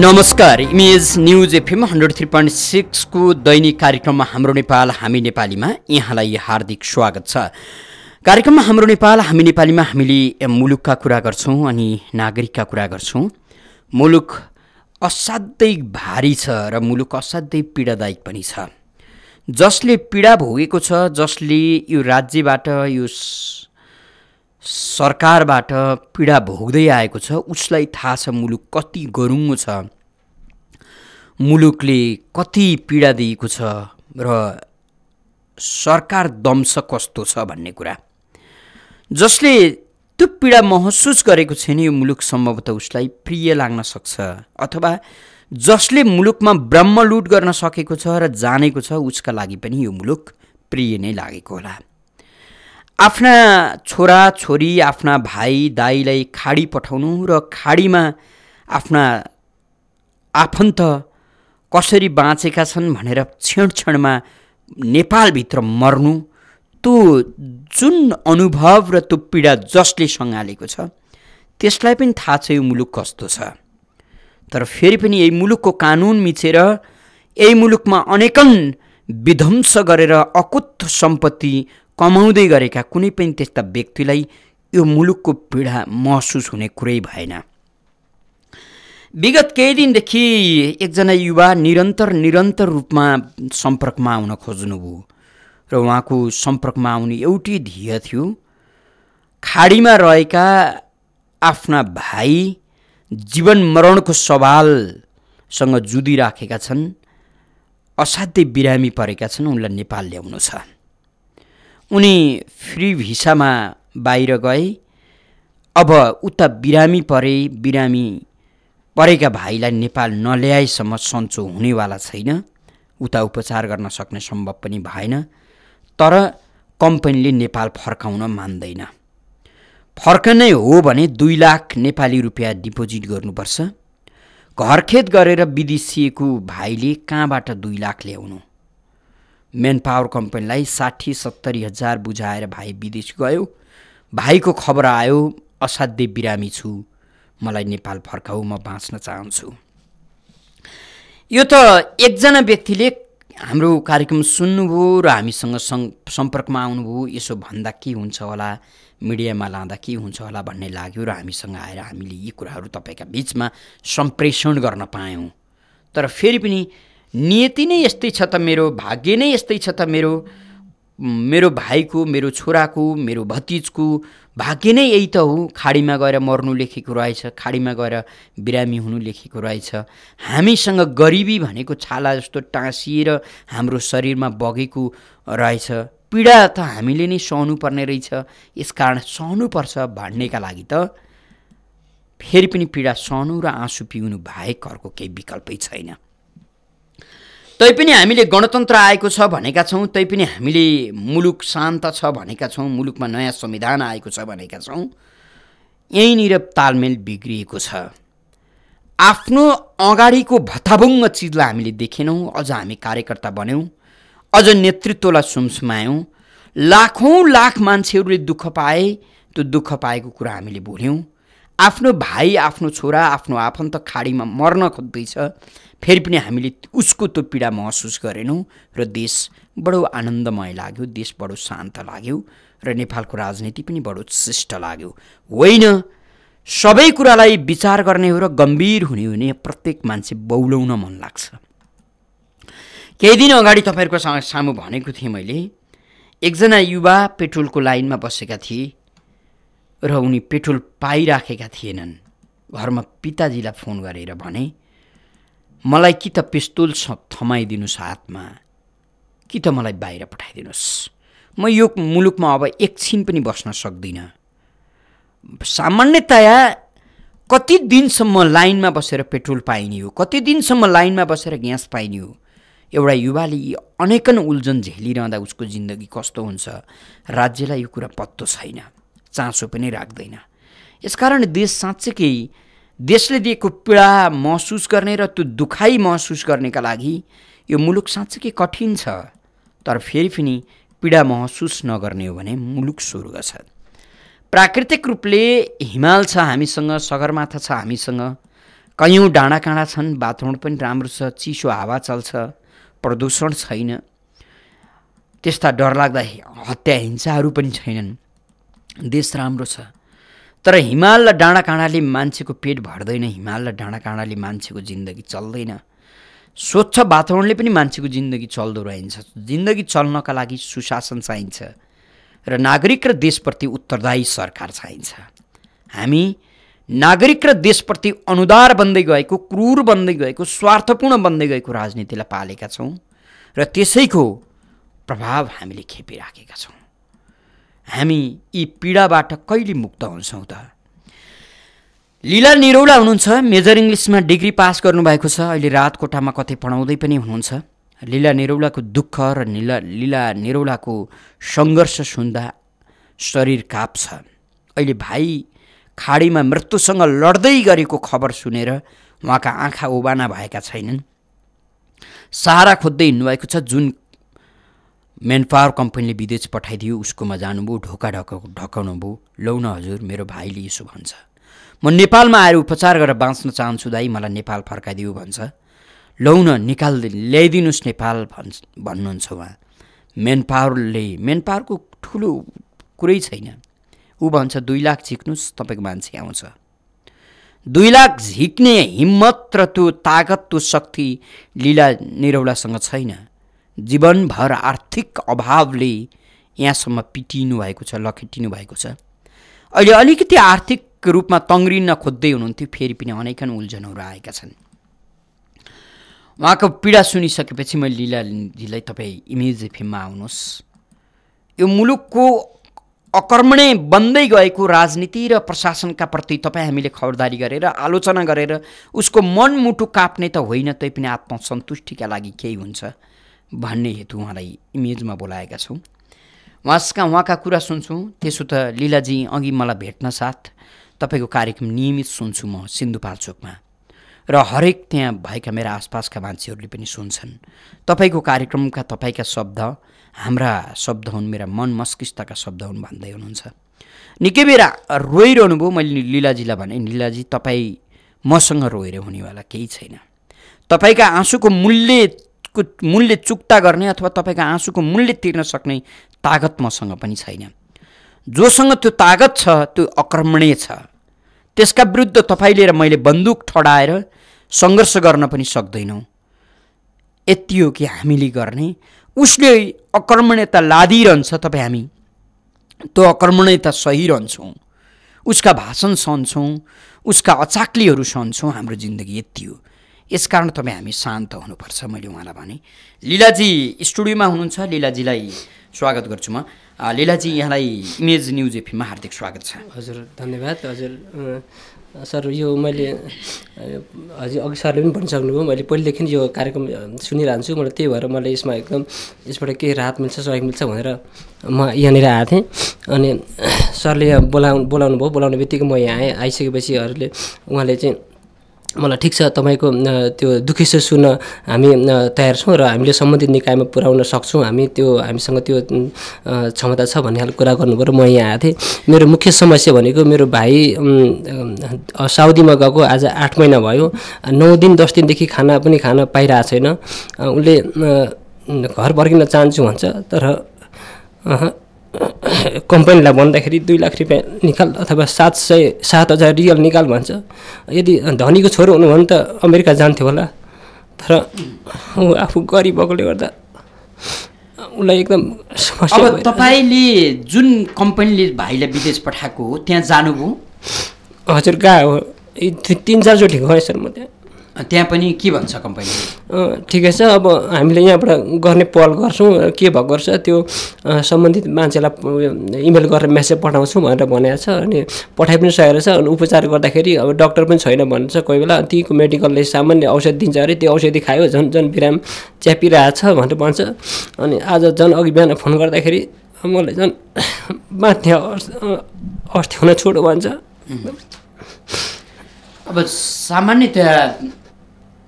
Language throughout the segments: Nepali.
नमस्कार Image News FM hundred three point सिक्सको दैनिक कार्यक्रममा हाम्रो नेपाल हामी नेपालीमा यहाँलाई हार्दिक स्वागत छ कार्यक्रममा हाम्रो नेपाल हामी नेपालीमा हामीले मुलुकका कुरा गर्छौँ अनि नागरिकका कुरा गर्छौँ मुलुक असाध्यै भारी छ र मुलुक असाध्यै पीडादायक पनि छ जसले पीडा भोगेको छ जसले यो राज्यबाट यो सरकारबाट पीडा भोग्दै आएको छ उसलाई थाहा छ मुलुक कति गरुङ्गो छ मुलुकले कति पीडा दिएको छ र सरकार दम्स कस्तो छ भन्ने कुरा जसले त्यो पीडा महसुस गरेको छैन यो मुलुक सम्भवतः उसलाई प्रिय लाग्न सक्छ अथवा जसले मुलुकमा ब्रह्म लुट गर्न सकेको छ र जानेको छ उसका लागि पनि यो मुलुक प्रिय नै लागेको होला आफ्ना छोरा छोरी आफ्ना भाइ दाईलाई खाडी पठाउनु र खाडीमा आफ्ना आफन्त कसरी बाँचेका छन् भनेर क्षण क्षणमा नेपालभित्र मर्नु त्यो जुन अनुभव र त्यो पीडा जसले सँगालेको छ त्यसलाई पनि थाहा छ यो मुलुक कस्तो छ तर फेरि पनि यही मुलुकको कानुन मिचेर यही मुलुकमा अनेकन विध्वंस गरेर अकुत सम्पत्ति कमाउँदै गरेका कुनै पनि त्यस्ता व्यक्तिलाई यो मुलुकको पीडा महसुस हुने कुरै भएन विगत केही दिनदेखि एकजना युवा निरन्तर निरन्तर रूपमा सम्पर्कमा आउन खोज्नुभयो र उहाँको सम्पर्कमा आउने एउटै ध्येय थियो खाडीमा रहेका आफ्ना भाइ जीवन मरणको सवालसँग जुदिराखेका छन् असाध्यै बिरामी परेका छन् उनलाई नेपाल ल्याउनु छ उनी फ्री भिसामा बाहिर गए अब उता बिरामी परे बिरामी परेका भाइलाई नेपाल नल्याएसम्म सन्चो हुनेवाला छैन उता उपचार गर्न सक्ने सम्भव पनि भएन तर कम्पनीले नेपाल फर्काउन मान्दैन फर्कनै हो भने दुई लाख नेपाली रुपियाँ डिपोजिट गर्नुपर्छ घरखेत गरेर विदेशिएको भाइले कहाँबाट दुई लाख ल्याउनु मेन पावर कम्पनीलाई साठी सत्तरी हजार बुझाएर भाइ विदेश गयो भाइको खबर आयो असाध्य बिरामी छु मलाई नेपाल फर्काऊ म बाँच्न चाहन्छु यो त एकजना व्यक्तिले हाम्रो कार्यक्रम सुन्नुभयो र हामीसँग सम्पर्कमा आउनुभयो यसो भन्दा के हुन्छ होला मिडियामा लाँदा के हुन्छ होला भन्ने लाग्यो र हामीसँग आएर हामीले यी कुराहरू तपाईँका बिचमा सम्प्रेषण गर्न पायौँ तर फेरि पनि नियति नै यस्तै छ त मेरो भाग्य नै यस्तै छ त मेरो मेरो भाइको मेरो छोराको मेरो भतिजको भाग्य नै यही त हो खाडीमा गएर मर्नु लेखेको रहेछ खाडीमा गएर बिरामी हुनु लेखेको रहेछ हामीसँग गरिबी भनेको छाला जस्तो टाँसिएर हाम्रो शरीरमा बगेको रहेछ पीडा त हामीले नै सहनुपर्ने रहेछ यसकारण सहनुपर्छ भन्नेका लागि त फेरि पनि पीडा सहनु र आँसु पिउनु बाहेक अर्को केही विकल्पै छैन तैपनि हामीले गणतन्त्र आएको छ भनेका छौँ तैपनि हामीले मुलुक शान्त छ भनेका छौँ मुलुकमा नयाँ संविधान आएको छ भनेका छौँ यहीँनिर तालमेल बिग्रिएको छ आफ्नो अगाडिको भत्ताभुङ्ग चिजलाई हामीले देखेनौँ अझ हामी कार्यकर्ता बन्यौँ अझ नेतृत्वलाई सुमसुमायौँ लाखौँ लाख मान्छेहरूले दुःख पाए त्यो दुःख पाएको कुरा हामीले भुल्यौँ आफ्नो भाइ आफ्नो छोरा आफ्नो आफन्त खाडीमा मर्न खोज्दैछ फेरि पनि हामीले उसको त्यो पीडा महसुस गरेनौँ र देश बडो आनन्दमय लाग्यो देश बडो शान्त लाग्यो र नेपालको राजनीति पनि बडो शिष्ट लाग्यो होइन सबै कुरालाई विचार गर्ने हो र गम्भीर हुने हो भने प्रत्येक मान्छे बौलाउन मन लाग्छ केही दिन अगाडि तपाईँहरूको सामु भनेको थिएँ मैले एकजना युवा पेट्रोलको लाइनमा बसेका थिए र उनी पेट्रोल पाइराखेका थिएनन् घरमा पिताजीलाई फोन गरेर भने मलाई कि त पिस्तोल थमाइदिनुहोस् हातमा कि त मलाई बाहिर पठाइदिनुहोस् म यो मुलुकमा अब एकछिन पनि बस्न सक्दिनँ सामान्यतया कति दिनसम्म लाइनमा बसेर पेट्रोल पाइने हो कति दिनसम्म लाइनमा बसेर ग्यास पाइने हो एउटा युवाले यी अनेकन उल्झन झेलिरहँदा उसको जिन्दगी कस्तो हुन्छ राज्यलाई यो कुरा पत्तो छैन चासो पनि राख्दैन यसकारण देश साँच्चैकै देशले दिएको पीडा महसुस गर्ने र त्यो दुखाइ महसुस गर्नेका लागि यो मुलुक साँच्चैकै कठिन छ तर फेरि पनि पीडा महसुस नगर्ने हो भने मुलुक स्वर्ग छ प्राकृतिक रूपले हिमाल छ हामीसँग सगरमाथा छ हामीसँग कयौँ डाँडाकाँडा छन् वातावरण पनि राम्रो छ चिसो हावा चल्छ प्रदूषण छैन त्यस्ता डरलाग्दा हत्या हिंसाहरू पनि छैनन् देश राम्रो छ तर हिमाल र डाँडा काँडाले मान्छेको पेट भर्दैन हिमाल र डाँडा काँडाले मान्छेको जिन्दगी चल्दैन स्वच्छ वातावरणले पनि मान्छेको जिन्दगी चल्दो रहन्छ जिन्दगी चल्नका लागि सुशासन चाहिन्छ र नागरिक र देशप्रति उत्तरदायी सरकार चाहिन्छ हामी नागरिक र देशप्रति अनुदार बन्दै गएको क्रूर बन्दै गएको स्वार्थपूर्ण बन्दै गएको राजनीतिलाई पालेका छौँ र त्यसैको प्रभाव हामीले खेपिराखेका छौँ हामी यी पीडाबाट कहिले मुक्त हुन्छौँ त लीला निरौला हुनुहुन्छ मेजर इङ्ग्लिसमा डिग्री पास गर्नुभएको छ अहिले रातकोटामा कतै पढाउँदै पनि हुनुहुन्छ लीला निरौलाको दुःख र निला लीला निरौलाको सङ्घर्ष सुन्दा शरीर काप्छ अहिले भाइ खाडीमा मृत्युसँग लड्दै गरेको खबर सुनेर उहाँका आँखा ओबाना भएका छैनन् सहारा खोज्दै हिँड्नुभएको छ जुन मेन पावर कम्पनीले विदेश पठाइदियो उसकोमा जानुभयो ढोका ढक ढकाउनु भयो लौ न हजुर मेरो भाइले यसो भन्छ म नेपालमा आएर उपचार गरेर बाँच्न चाहन्छु दाई मलाई नेपाल फर्काइदियो भन्छ लौ न निकाल ल्याइदिनुहोस् नेपाल भन्छ भन्नुहुन्छ उहाँ मेन पावरले मेन पावरको ठुलो कुरै छैन ऊ भन्छ दुई लाख झिक्नुहोस् तपाईँको मान्छे आउँछ दुई लाख झिक्ने हिम्मत र त्यो तागत त्यो शक्ति लीला निरौलासँग छैन जीवनभर आर्थिक अभावले यहाँसम्म पिटिनु भएको छ लखेटिनु भएको छ अहिले अलिकति आर्थिक रूपमा तङ्ग्रिन खोज्दै हुनुहुन्थ्यो फेरि पनि अनेकन उल्झनहरू आएका छन् उहाँको पीडा सुनिसकेपछि मैले लिलाजीलाई तपाईँ इमेज फिल्ममा आउनुहोस् यो मुलुकको अकर्मणे बन्दै गएको राजनीति र प्रशासनका प्रति तपाईँ हामीले खबरदारी गरेर आलोचना गरेर उसको मनमुटु काप्ने त होइन तैपनि आत्मसन्तुष्टिका लागि केही हुन्छ भन्ने हेतु उहाँलाई इमेजमा बोलाएका छौँ उहाँका उहाँका कुरा सुन्छौँ त्यसो त लीलाजी अघि मलाई भेट्न साथ तपाईँको कार्यक्रम नियमित सुन्छु म सिन्धुपाल्चोकमा र हरेक त्यहाँ भएका मेरा आसपासका मान्छेहरूले पनि सुन्छन् तपाईँको कार्यक्रमका तपाईँका शब्द हाम्रा शब्द हुन् मेरा मन मस्तिष्कका शब्द हुन् भन्दै हुनुहुन्छ निकै बेला रोइरहनु भयो मैले लिलाजीलाई भने लीलाजी तपाईँ मसँग रोएर हुनेवाला केही छैन तपाईँका आँसुको मूल्य आँसुको मूल्य चुक्ता गर्ने अथवा तपाईँको आँसुको मूल्य तिर्न सक्ने तागत मसँग पनि छैन जोसँग त्यो तागत छ त्यो अक्रमणीय छ त्यसका विरुद्ध तपाईँले र मैले बन्दुक ठडाएर सङ्घर्ष गर्न पनि सक्दैनौँ यति हो कि हामीले गर्ने उसले अक्रमणीयता लादिरहन्छ तपाईँ हामी त्यो अक्रमणीयता सही रहन्छौँ उसका भाषण सहन्छौँ उसका अचाक्लीहरू सहन्छौँ हाम्रो जिन्दगी यति हो यसकारण तपाईँ हामी शान्त हुनुपर्छ मैले उहाँलाई भने लीलाजी स्टुडियोमा हुनुहुन्छ लीलाजीलाई स्वागत गर्छु म लीलाजी यहाँलाई इमेज न्युज एफीमा हार्दिक स्वागत छ हजुर धन्यवाद हजुर सर यो मैले हजुर अघि सरले पनि भनिसक्नुभयो मैले पहिलेदेखि यो कार्यक्रम सुनिरहन्छु मलाई त्यही भएर मलाई यसमा एकदम यसबाट केही राहत मिल्छ सहयोग मिल्छ भनेर म यहाँनिर आएको थिएँ अनि सरले बोलाउ बोलाउनु भयो बोलाउने बित्तिकै म यहाँ आएँ आइसकेपछि अरूले उहाँले चाहिँ मलाई ठिक छ तपाईँको त्यो दुखेसो सुन्न हामी तयार छौँ र हामीले सम्बन्धित निकायमा पुर्याउन सक्छौँ हामी त्यो हामीसँग त्यो क्षमता छ भन्ने खालको कुरा गर्नुभयो म यहाँ आएको थिएँ मेरो मुख्य समस्या भनेको मेरो भाइ साउदीमा गएको आज आठ महिना भयो नौ दिन दस दिनदेखि खाना पनि खान पाइरहेको छैन उसले घर फर्किन चाहन्छु भन्छ तर कम्पनीलाई भन्दाखेरि दुई लाख रुपियाँ निकाल अथवा सात सय सात हजार रियल निकाल भन्छ यदि धनीको छोरो हुनु भने त अमेरिका जान्थ्यो होला तर ऊ आफू गरिब भएकोले गर्दा उसलाई एकदम अब तपाईँले जुन कम्पनीले भाइलाई विदेश पठाएको हो त्यहाँ जानुभयो हजुर गएको तिन चारचोटि गएँ सर म त्यहाँ त्यहाँ पनि के भन्छ कम्पनी ठिकै छ अब हामीले यहाँबाट गर्ने पहल गर्छौँ के भएको गर्छ त्यो सम्बन्धित मान्छेलाई इमेल गरेर मेसेज पठाउँछौँ भनेर भनेको छ अनि पठाइ पनि सकेको छ अनि उपचार गर्दाखेरि अब डक्टर पनि छैन भन्छ कोही बेला तीको मेडिकलले सामान्य औषधि दिन्छ अरे त्यो औषधि खायो झन् झन् बिराम छ भनेर भन्छ अनि आज झन् अघि बिहान फोन गर्दाखेरि मलाई झन् माथि अस्थि हुन छोडो भन्छ अब सामान्यतया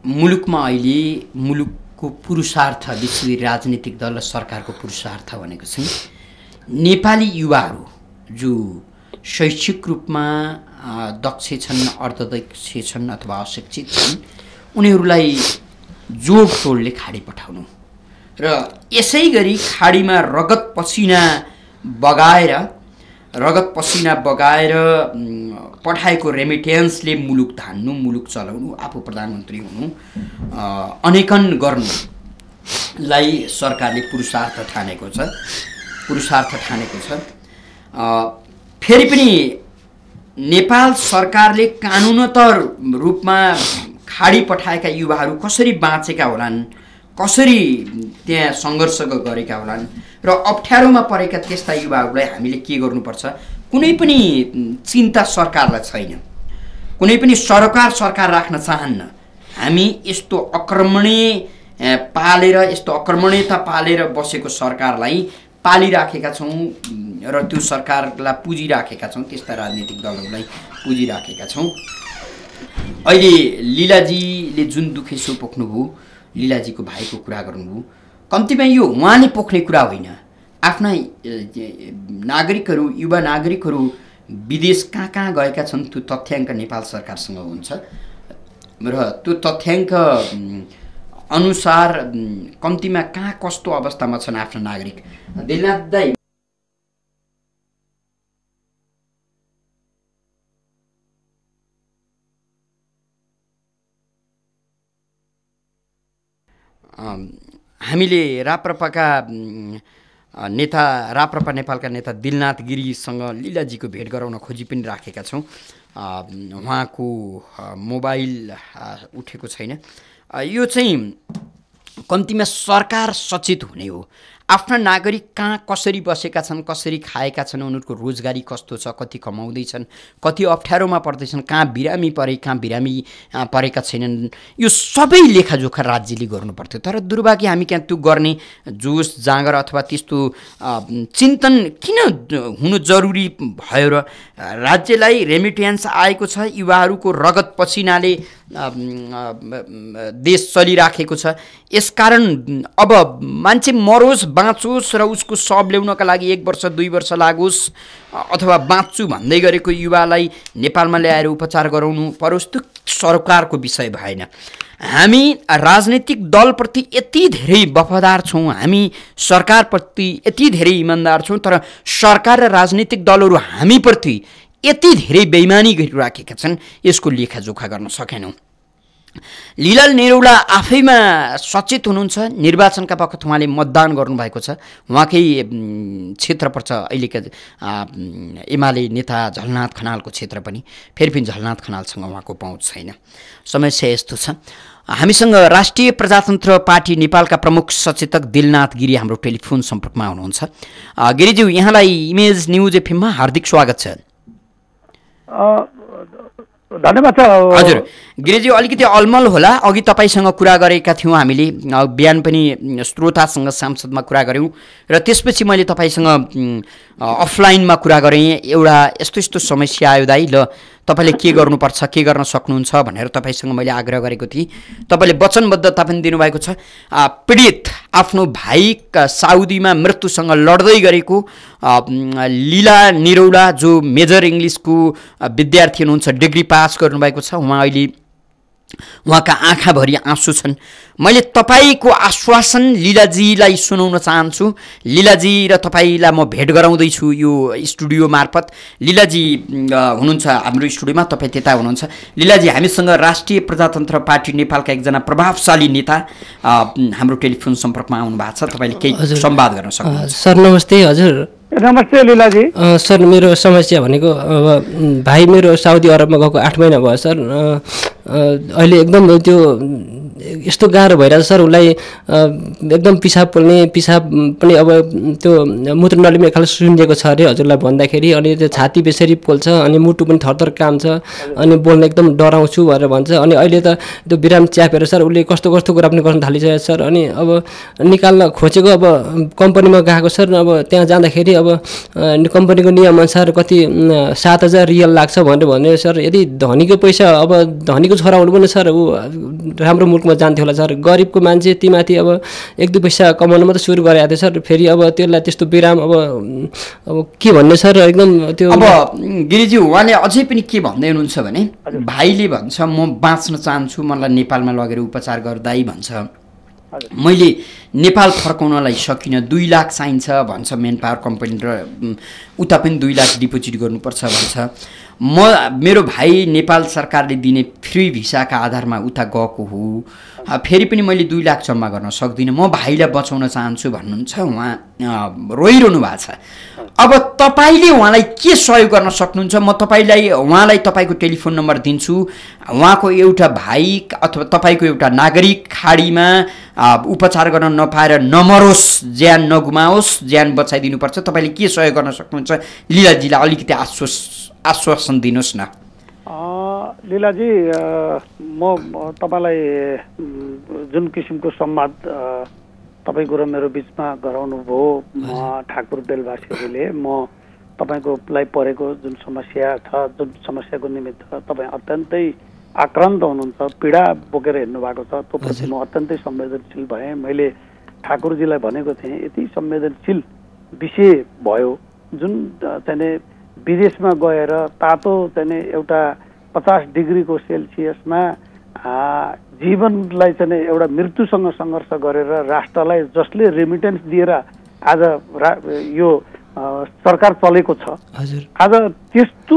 मुलुकमा अहिले मुलुकको पुरुषार्थ विश्व राजनीतिक दल र सरकारको पुरुषार्थ भनेको चाहिँ नेपाली युवाहरू जो शैक्षिक रूपमा दक्ष छन् अर्धदक्ष छन् अथवा अशिक्षित छन् उनीहरूलाई जोड तोडले खाडी पठाउनु र यसै गरी खाडीमा रगत पसिना बगाएर रगत पसिना बगाएर पठाएको रेमिटेन्सले मुलुक धान्नु मुलुक चलाउनु आफू प्रधानमन्त्री हुनु अनेकन गर्नुलाई सरकारले पुरुषार्थ ठानेको छ पुरुषार्थ ठानेको छ फेरि पनि नेपाल सरकारले कानुनतर रूपमा खाडी पठाएका युवाहरू कसरी बाँचेका होलान् कसरी त्यहाँ सङ्घर्ष गरेका होलान् र अप्ठ्यारोमा परेका त्यस्ता युवाहरूलाई हामीले के गर्नुपर्छ कुनै पनि चिन्ता सरकारलाई छैन कुनै पनि सरकार सरकार राख्न चाहन्न हामी यस्तो आक्रमणीय पालेर यस्तो आक्रमणीयता पालेर बसेको सरकारलाई पालिराखेका छौँ र त्यो सरकारलाई पुजिराखेका छौँ त्यस्ता राजनीतिक दलहरूलाई पुजिराखेका छौँ अहिले लीलाजीले जुन दुखेसो पोख्नुभयो लीलाजीको भाइको कुरा गर्नुभयो कम्तीमा यो उहाँले पोख्ने कुरा होइन आफ्ना नागरिकहरू युवा नागरिकहरू विदेश कहाँ कहाँ गएका छन् त्यो तथ्याङ्क नेपाल सरकारसँग हुन्छ र त्यो तथ्याङ्क अनुसार कम्तीमा कहाँ कस्तो अवस्थामा छन् आफ्ना नागरिक दिलनाथ दाई हामीले राप्रपाका नेता राप्रपा नेपालका नेता दिलनाथ गिरीसँग लिलाजीको भेट गराउन खोजी पनि राखेका छौँ उहाँको मोबाइल उठेको छैन यो चाहिँ कम्तीमा सरकार सचेत हुने हो आफ्ना नागरिक कहाँ कसरी बसेका छन् कसरी खाएका छन् उनीहरूको रोजगारी कस्तो छ कति कमाउँदैछन् कति अप्ठ्यारोमा पर्दैछन् कहाँ बिरामी परे कहाँ बिरामी परेका छैनन् यो सबै लेखाजोखा राज्यले गर्नुपर्थ्यो तर दुर्भाग्य हामी कहाँ त्यो गर्ने जोस जाँगर अथवा त्यस्तो चिन्तन किन हुनु जरुरी भयो र राज्यलाई रेमिट्यान्स आएको छ युवाहरूको रगत पसिनाले देश चलिराखेको छ यसकारण अब मान्छे मरोस् बाँचोस् र उसको सब ल्याउनका लागि एक वर्ष दुई वर्ष लागोस् अथवा बाँच्छु भन्दै गरेको युवालाई नेपालमा ल्याएर उपचार गराउनु परोस् त्यो सरकारको विषय भएन हामी राजनैतिक दलप्रति यति धेरै वफादार छौँ हामी सरकारप्रति यति धेरै इमान्दार छौँ तर सरकार र राजनैतिक दलहरू हामीप्रति यति धेरै बेइमानी गरिराखेका छन् यसको लेखाजोखा गर्न सकेनौँ लिलाल नेरुला आफैमा सचेत हुनुहुन्छ निर्वाचनका बखत उहाँले मतदान गर्नुभएको छ उहाँकै क्षेत्र पर्छ अहिलेका एमाले नेता झलनाथ खनालको क्षेत्र पनि फेरि पनि झलनाथ खनालसँग उहाँको पहुँच छैन समस्या यस्तो छ हामीसँग राष्ट्रिय प्रजातन्त्र पार्टी नेपालका प्रमुख सचेतक दिलनाथ गिरी हाम्रो टेलिफोन सम्पर्कमा हुनुहुन्छ गिरीज्यू यहाँलाई इमेज न्युज एफएममा हार्दिक स्वागत छ धन्यवाद छ हजुर गिरिजी अलिकति अलमल होला अघि तपाईँसँग कुरा गरेका थियौँ हामीले बिहान पनि श्रोतासँग सांसदमा कुरा गऱ्यौँ र त्यसपछि मैले तपाईँसँग अफलाइनमा कुरा गरेँ एउटा यस्तो यस्तो समस्या आयो दाई ल तपाईँले के गर्नुपर्छ के गर्न सक्नुहुन्छ भनेर तपाईँसँग मैले आग्रह गरेको थिएँ तपाईँले वचनबद्धता पनि दिनुभएको छ पीडित आफ्नो भाइ साउदीमा मृत्युसँग लड्दै गरेको लीला निरौला जो मेजर इङ्ग्लिसको विद्यार्थी हुनुहुन्छ डिग्री पास गर्नुभएको छ उहाँ अहिले उहाँका आँखाभरि आँसु छन् मैले तपाईँको आश्वासन लिलाजीलाई सुनाउन चाहन्छु लिलाजी र तपाईँलाई म भेट गराउँदैछु यो स्टुडियो मार्फत लिलाजी हुनुहुन्छ हाम्रो स्टुडियोमा तपाईँ त्यता हुनुहुन्छ लिलाजी हामीसँग राष्ट्रिय प्रजातन्त्र पार्टी नेपालका एकजना प्रभावशाली नेता हाम्रो टेलिफोन सम्पर्कमा आउनु भएको छ तपाईँले केही संवाद गर्न सक्नुहुन्छ सर नमस्ते हजुर नमस्ते लीलाजी सर मेरो समस्या भनेको अब भाइ मेरो साउदी अरबमा गएको आठ महिना भयो सर अहिले एकदम त्यो यस्तो गाह्रो भइरहेको छ सर उसलाई एकदम पिसाब पोल्ने पिसाब पनि अब त्यो मुत्र नलीमा एकखाले सुन्जिएको छ अरे हजुरलाई भन्दाखेरि अनि त्यो छाती बेसरी पोल्छ अनि मुटु पनि थरथर काम छ अनि बोल्न एकदम डराउँछु भनेर भन्छ अनि अहिले त त्यो बिराम च्यापेर सर उसले कस्तो कस्तो कुरा पनि गर्न थालिसक्यो सर अनि अब निकाल्न खोजेको अब कम्पनीमा गएको सर अब त्यहाँ जाँदाखेरि अब कम्पनीको नियमअनुसार कति सात हजार रियल लाग्छ भनेर भन्यो सर यदि धनीको पैसा अब धनीको छोरा हुनु पनि सर ऊ राम्रो मुलुकमा रूपमा जान्थ्यो होला सर गरिबको मान्छे तीमाथि अब एक दुई पैसा कमाउन मात्रै सुरु गरेको थियो सर फेरि अब त्यसलाई त्यस्तो विराम अब अब के भन्ने सर एकदम त्यो अब गिरिजी उहाँले अझै पनि के भन्दै हुनुहुन्छ भने भाइले भन्छ म बाँच्न चाहन्छु मलाई नेपालमा लगेर उपचार गर्दै भन्छ मैले नेपाल फर्काउनलाई सकिनँ दुई लाख चाहिन्छ भन्छ मेन पावर कम्पनी र उता पनि दुई लाख डिपोजिट गर्नुपर्छ भन्छ म मेरो भाइ नेपाल सरकारले दिने फ्री भिसाका आधारमा उता गएको हो फेरि पनि मैले दुई लाख जम्मा गर्न सक्दिनँ म भाइलाई बचाउन चाहन्छु भन्नुहुन्छ उहाँ रोइरहनु भएको छ अब तपाईँले उहाँलाई के सहयोग गर्न सक्नुहुन्छ म तपाईँलाई उहाँलाई तपाईँको टेलिफोन नम्बर दिन्छु उहाँको एउटा भाइ अथवा तपाईँको एउटा नागरिक खाडीमा उपचार गर्न नपाएर नमरोस् ज्यान नगुमाओस् ज्यान बचाइदिनुपर्छ तपाईँले के सहयोग गर्न सक्नुहुन्छ लिलाजीलाई अलिकति आश्वस्त आश्वासन दिनुहोस् न लिलाजी म तपाईँलाई जुन किसिमको संवाद तपाईँको र मेरो बिचमा गराउनु भयो ठाकुर बेलवासीहरूले म तपाईँको परेको जुन समस्या छ जुन समस्याको निमित्त तपाईँ अत्यन्तै आक्रान्त हुनुहुन्छ पीडा बोकेर हेर्नु भएको छ त्यो प्रति म अत्यन्तै संवेदनशील भएँ मैले ठाकुरजीलाई भनेको थिएँ यति संवेदनशील विषय भयो जुन चाहिँ विदेशमा गएर तातो चाहिँ एउटा पचास डिग्रीको सेल्सियसमा जीवनलाई चाहिँ एउटा मृत्युसँग सङ्घर्ष गरेर राष्ट्रलाई जसले रेमिटेन्स दिएर आज रा यो सरकार चलेको छ आज त्यस्तो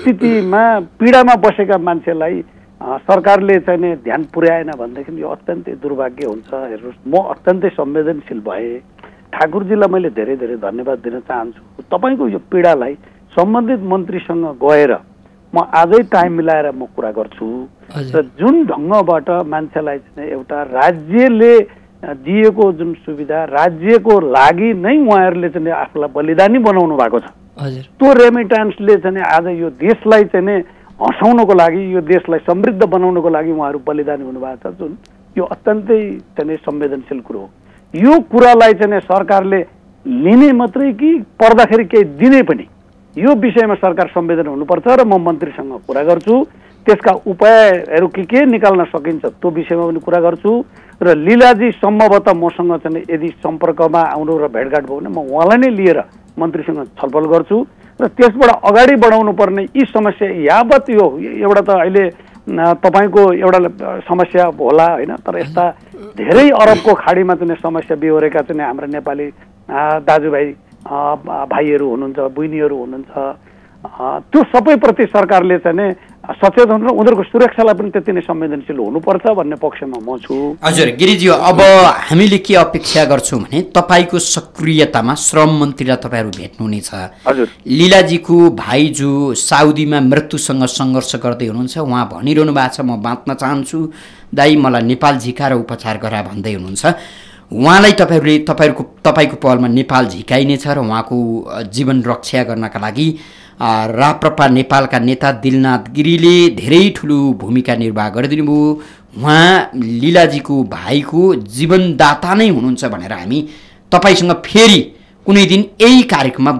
स्थितिमा पीडामा बसेका मान्छेलाई सरकारले चाहिँ ध्यान पुर्याएन भनेदेखि यो अत्यन्तै दुर्भाग्य हुन्छ हेर्नुहोस् म अत्यन्तै संवेदनशील भएँ ठाकुरजीलाई मैले धेरै धेरै धन्यवाद दिन चाहन्छु तपाईँको यो पीडालाई सम्बन्धित मन्त्रीसँग गएर म आजै टाइम मिलाएर म कुरा गर्छु र जुन ढङ्गबाट मान्छेलाई चाहिँ एउटा राज्यले दिएको जुन सुविधा राज्यको लागि नै उहाँहरूले चाहिँ आफूलाई बलिदानी बनाउनु भएको छ त्यो रेमिटान्सले चाहिँ आज यो देशलाई चाहिँ हँसाउनको लागि यो देशलाई समृद्ध बनाउनको लागि उहाँहरू बलिदानी हुनुभएको छ जुन यो अत्यन्तै चाहिँ संवेदनशील कुरो हो यो कुरालाई चाहिँ सरकारले लिने मात्रै कि पर्दाखेरि केही दिने पनि यो विषयमा सरकार संवेदन हुनुपर्छ र म मन्त्रीसँग कुरा गर्छु त्यसका उपायहरू के के निकाल्न सकिन्छ त्यो विषयमा पनि कुरा गर्छु र लीलाजी सम्भवतः मसँग चाहिँ यदि सम्पर्कमा आउनु र भेटघाट भयो भने म उहाँलाई नै लिएर मन्त्रीसँग छलफल गर्छु र त्यसबाट अगाडि बढाउनु पर्ने यी समस्या यावत यो एउटा त अहिले तपाईँको एउटा समस्या होला होइन तर यस्ता धेरै अरबको खाडीमा चाहिँ समस्या बिहोरेका चाहिँ हाम्रा नेपाली दाजुभाइ भाइहरू हुनुहुन्छ बहिनीहरू हुनुहुन्छ त्यो सबैप्रति सरकारले चाहिँ नै सचेत हुनु र उनीहरूको सुरक्षालाई पनि त्यति नै संवेदनशील हुनुपर्छ भन्ने पक्षमा म छु हजुर गिरिजी अब हामीले के अपेक्षा गर्छौँ भने तपाईँको सक्रियतामा श्रम मन्त्रीलाई तपाईँहरू भेट्नुहुनेछ हजुर लिलाजीको भाइ जो साउदीमा मृत्युसँग सङ्घर्ष गर्दै हुनुहुन्छ उहाँ भनिरहनु भएको छ म बाँच्न चाहन्छु दाई मलाई नेपाल झिका र उपचार गरा भन्दै हुनुहुन्छ उहाँलाई तपाईँहरूले तपाईँहरूको तपाईँको पहलमा नेपाल झिकाइनेछ र उहाँको जीवन रक्षा गर्नका लागि राप्रपा नेपालका नेता दिलनाथ गिरीले धेरै ठुलो भूमिका निर्वाह गरिदिनु भयो उहाँ लीलाजीको भाइको जीवनदाता नै हुनुहुन्छ भनेर हामी तपाईँसँग फेरि कुनै दिन यही कार्यक्रममा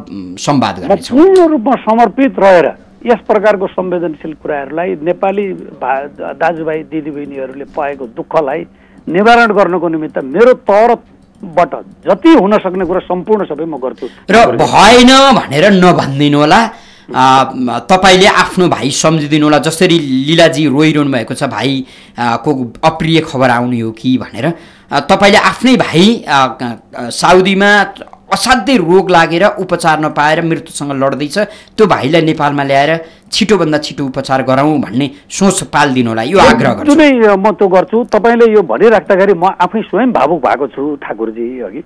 सम्वाद गर्छौँ पूर्ण रूपमा समर्पित रहेर यस प्रकारको संवेदनशील कुराहरूलाई नेपाली भा दाजुभाइ दिदीबहिनीहरूले पाएको दुःखलाई निवारण गर्नको निमित्त मेरो तौरबाट जति हुन सक्ने कुरा सम्पूर्ण सबै म गर्छु र भएन भनेर नभनिदिनु होला तपाईँले आफ्नो भाइ सम्झिदिनु होला जसरी लिलाजी रोइरहनु भएको छ भाइ को अप्रिय खबर आउने हो कि भनेर तपाईँले आफ्नै भाइ साउदीमा असाध्यै रोग लागेर उपचार नपाएर मृत्युसँग लड्दैछ त्यो भाइलाई नेपालमा ल्याएर छिटोभन्दा छिटो उपचार गराउँ भन्ने सोच पालिदिनु होला यो आग्रह गर्छु नै म त्यो गर्छु तपाईँले यो भनिराख्दाखेरि म आफै स्वयं भावुक भएको छु ठाकुरजी अघि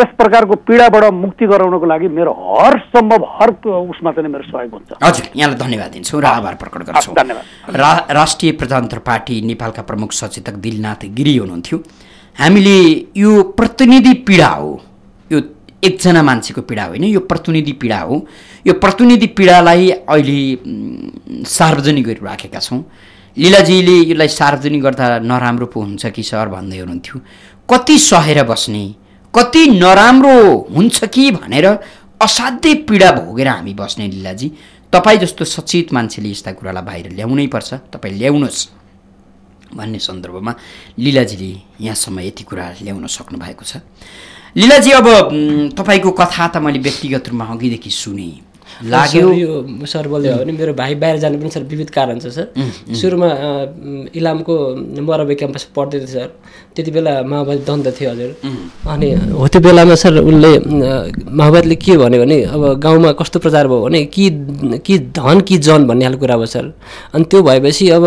यस प्रकारको पीडाबाट मुक्ति गराउनको लागि मेरो हर सम्भव हर उसमा चाहिँ मेरो सहयोग हुन्छ हजुर यहाँलाई धन्यवाद दिन्छु र आभार प्रकट गर्छु धन्यवाद राष्ट्रिय प्रजातन्त्र पार्टी नेपालका प्रमुख सचेतक दिलनाथ गिरी हुनुहुन्थ्यो हामीले यो प्रतिनिधि पीडा हो एकजना मान्छेको पीडा होइन यो प्रतिनिधि पीडा हो यो प्रतिनिधि पीडालाई अहिले सार्वजनिक गरिराखेका छौँ लीलाजीले यसलाई सार्वजनिक गर्दा नराम्रो पो हुन्छ कि सर भन्दै हुनुहुन्थ्यो कति सहेर बस्ने कति नराम्रो हुन्छ कि भनेर असाध्यै पीडा भोगेर हामी बस्ने लीलाजी तपाईँ जस्तो सचेत मान्छेले यस्ता कुरालाई बाहिर ल्याउनै पर्छ तपाईँ ल्याउनुहोस् भन्ने सन्दर्भमा लीलाजीले यहाँसम्म यति कुरा ल्याउन सक्नु भएको छ लिलाजी अब तपाईँको कथा त मैले व्यक्तिगत रूपमा अघिदेखि सुने लाग्यो यो सर बोल्दै हो भने मेरो भाइ बाहिर जानु पनि सर विविध कारण छ सर सुरुमा इलामको मरबे क्याम्पस पढ्दै थियो सर त्यति बेला माओवादी द्वन्द थियो हजुर अनि हो त्यो बेलामा सर उनले माओवादीले के भन्यो भने अब गाउँमा कस्तो प्रचार भयो भने कि कि धन कि जन भन्ने खालको कुरा भयो सर अनि त्यो भएपछि अब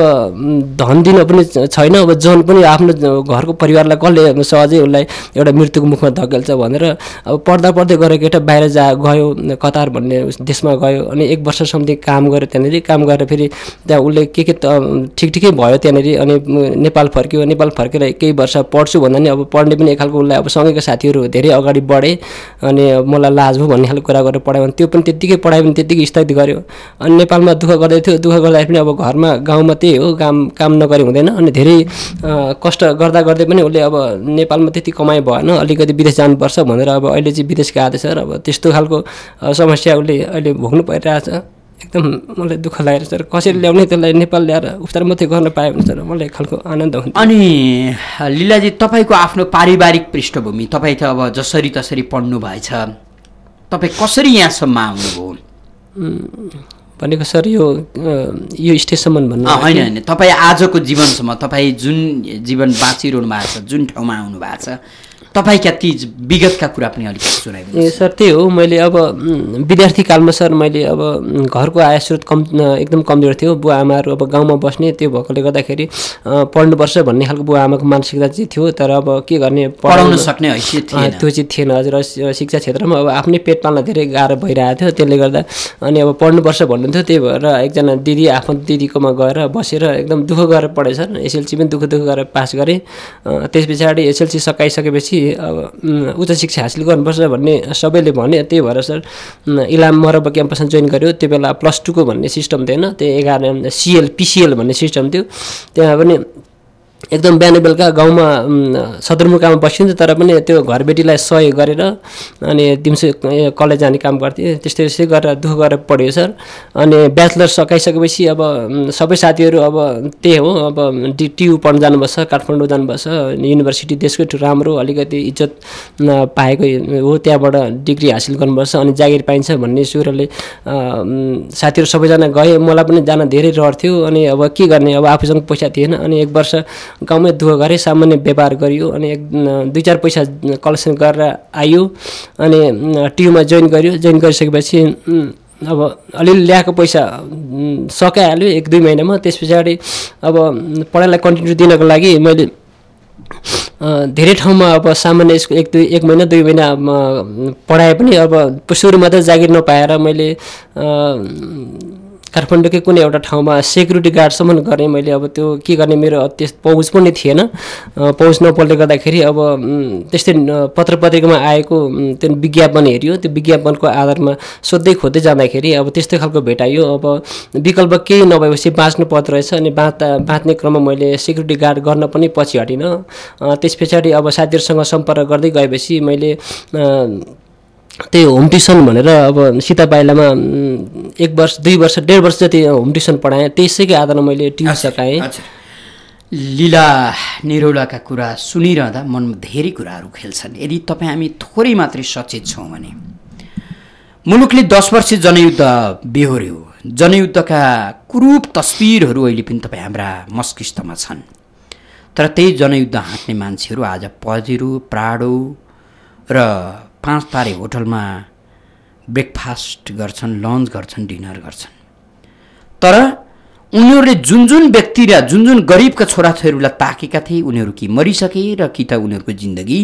धन दिन पनि छैन अब जन पनि आफ्नो घरको परिवारलाई कसले सहजै उसलाई एउटा मृत्युको मुखमा धकेल्छ भनेर अब पढ्दा पढ्दै गरेको केटा बाहिर जा गयो कतार भन्ने देश त्यसमा गयो अनि एक वर्षसम्म काम गऱ्यो त्यहाँनिर काम गरेर फेरि त्यहाँ उसले के के ठिक ठिकै भयो त्यहाँनिर अनि नेपाल फर्क्यो नेपाल फर्केर केही वर्ष पढ्छु भन्दा पनि अब पढ्ने पनि एक खालको उसलाई अब सँगैको साथीहरू धेरै अगाडि बढे अनि मलाई लाज भयो भन्ने खालको कुरा गरेर पढायो भने त्यो पनि त्यत्तिकै पढायो भने त्यत्तिकै स्थगित गऱ्यो अनि नेपालमा दुःख गर्दै थियो दुःख गर्दाखेरि पनि अब घरमा गाउँमा त्यही हो काम काम नगरी हुँदैन अनि धेरै कष्ट गर्दा गर्दै पनि उसले अब नेपालमा त्यति कमाइ भएन अलिकति विदेश जानुपर्छ भनेर अब अहिले चाहिँ विदेश आदेश र अब त्यस्तो खालको समस्या उसले अहिले मैले भोग्नु छ एकदम मलाई दुःख लागेर र कसरी ल्याउने त्यसलाई नेपाल ल्याएर उपचार मात्रै गर्न पायो भने सर मलाई एक खालको आनन्द हुन्छ अनि लिलाजी तपाईँको आफ्नो पारिवारिक पृष्ठभूमि तपाईँ त अब जसरी तसरी पढ्नु भएछ तपाईँ कसरी यहाँसम्म आउनुभयो भनेको सर यो यो स्टेजसम्म भन्नु होइन होइन तपाईँ आजको जीवनसम्म तपाईँ जुन जीवन बाँचिरहनु भएको छ जुन ठाउँमा आउनु भएको छ तपाईँका ती विगतका कुरा पनि अलिकति सुनाइदिनु ए सर त्यही हो मैले अब विद्यार्थी कालमा सर मैले अब घरको आय स्रोत कम एकदम कमजोर थियो बुवा आमाहरू अब गाउँमा बस्ने त्यो भएकोले गर्दाखेरि पढ्नुपर्छ भन्ने खालको बुवा आमाको मानसिकता चाहिँ थियो तर अब के गर्ने पढाउन सक्ने हैसियत त्यो चाहिँ थिएन हजुर शिक्षा क्षेत्रमा अब आफ्नै पेट पाल्न धेरै गाह्रो भइरहेको थियो त्यसले गर्दा अनि अब पढ्नुपर्छ भन्नुहुन्थ्यो त्यही भएर एकजना दिदी आफ्नो दिदीकोमा गएर बसेर एकदम दुःख गरेर पढेँ सर एसएलसी पनि दुःख दुःख गरेर पास गरेँ त्यस पछाडि एसएलसी सकाइसकेपछि अब उच्च शिक्षा हासिल गर्नुपर्छ भन्ने सबैले भने त्यही भएर सर इलाम मरब क्याम्पसमा जोइन गर्यो त्यो बेला प्लस टूको भन्ने सिस्टम थिएन त्यो एघार सिएल पिसिएल भन्ने सिस्टम थियो त्यहाँ पनि एकदम बिहान बेलुका गाउँमा सदरमुकामा बसिन्थ्यो तर पनि त्यो घरबेटीलाई सहयोग गरेर अनि दिउँसो कलेज जाने काम गर्थेँ त्यस्तै त्यस्तै गरेर दुःख गरेर पढ्यो सर अनि ब्याचलर सकाइसकेपछि अब सबै साथीहरू अब त्यही हो अब टियु पढ्न जानुपर्छ काठमाडौँ जानुपर्छ युनिभर्सिटी देशकै राम्रो अलिकति इज्जत पाएको हो त्यहाँबाट डिग्री हासिल गर्नुपर्छ अनि जागिर पाइन्छ भन्ने सुरले साथीहरू सबैजना गए मलाई पनि जान धेरै रहर थियो अनि अब के गर्ने अब आफूसँग पैसा थिएन अनि एक वर्ष गाउँमै दुःख गरेँ सामान्य व्यापार गरियो अनि एक दुई चार पैसा कलेक्सन गरेर आयो अनि टियुमा जोइन गरियो जोइन गरिसकेपछि अब अलिअलि ल्याएको पैसा सकाइहाल्यो एक दुई महिनामा त्यस पछाडि अब पढाइलाई कन्टिन्यू दिनको लागि मैले धेरै ठाउँमा अब सामान्य स्कुल एक दुई एक महिना दुई महिना पढाए पनि अब सुरुमा त जागिर नपाएर मैले काठमाडौँकै कुनै एउटा ठाउँमा सेक्युरिटी गार्डसम्म गरेँ मैले अब त्यो के गर्ने मेरो त्यस पहुँच पनि थिएन पहुँच नपल्ले गर्दाखेरि अब त्यस्तै पत्र पत्रिकामा आएको त्यो विज्ञापन हेऱ्यो त्यो विज्ञापनको आधारमा सोध्दै खोज्दै जाँदाखेरि अब त्यस्तै खालको भेटायो अब विकल्प केही नभएपछि बाँच्नु पर्दो रहेछ अनि बाँच्दा बाँच्ने क्रममा मैले सेक्युरिटी गार्ड गर्न पनि पछि हटिनँ त्यस पछाडि अब साथीहरूसँग सम्पर्क गर्दै गएपछि मैले त्यही होम ट्युसन भनेर अब सीता पाइलामा एक वर्ष दुई वर्ष डेढ वर्ष जति होम ट्युसन पढाएँ त्यसैकै आधारमा मैले ट्युसन सकाएँ लीला निरौलाका कुरा सुनिरहँदा मनमा धेरै कुराहरू खेल्छन् यदि तपाईँ हामी थोरै मात्रै सचेत छौँ भने मुलुकले दस वर्ष जनयुद्ध बेहोऱ्यो जनयुद्धका कुरूप तस्विरहरू अहिले पनि तपाईँ हाम्रा मस्तिष्कमा छन् तर त्यही जनयुद्ध हाँक्ने मान्छेहरू आज पजिरो प्राडो र पाँच तारे होटलमा ब्रेकफास्ट गर्छन् लन्च गर्छन् डिनर गर्छन् तर उनीहरूले जुन जुन व्यक्ति र जुन जुन गरिबका छोराछोरीहरूलाई ताकेका थिए उनीहरू कि मरिसके र कि त उनीहरूको जिन्दगी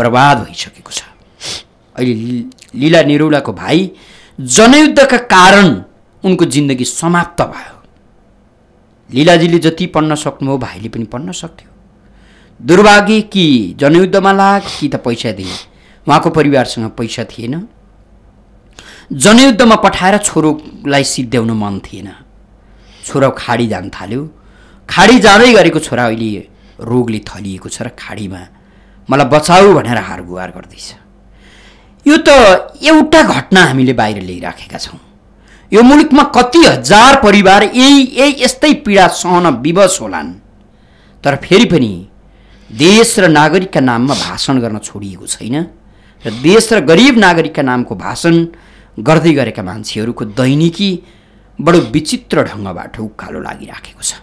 बर्बाद भइसकेको छ अहिले लीला निरौलाको भाइ जनयुद्धका कारण उनको जिन्दगी समाप्त भयो लीलाजीले जति पढ्न सक्नुभयो भाइले पनि पढ्न सक्थ्यो दुर्भाग्य कि जनयुद्धमा लाग कि त पैसा दिए उहाँको परिवारसँग पैसा थिएन जनयुद्धमा पठाएर छोरोलाई सिद्ध्याउनु मन थिएन छोरा खाडी जान थाल्यो खाडी जाँदै गरेको छोरा अहिले रोगले थलिएको छ र खाडीमा मलाई बचाऊ भनेर हारगुहार गर्दैछ यो त एउटा घटना हामीले बाहिर ल्याइराखेका छौँ यो मुलुकमा कति हजार परिवार यही यही यस्तै पीडा सहन विवश होलान् तर फेरि पनि देश र नागरिकका नाममा भाषण गर्न छोडिएको छैन र देश र गरिब नागरिकका नामको भाषण गर्दै गरेका मान्छेहरूको दैनिकी बडो विचित्र ढङ्गबाट उकालो लागिराखेको छ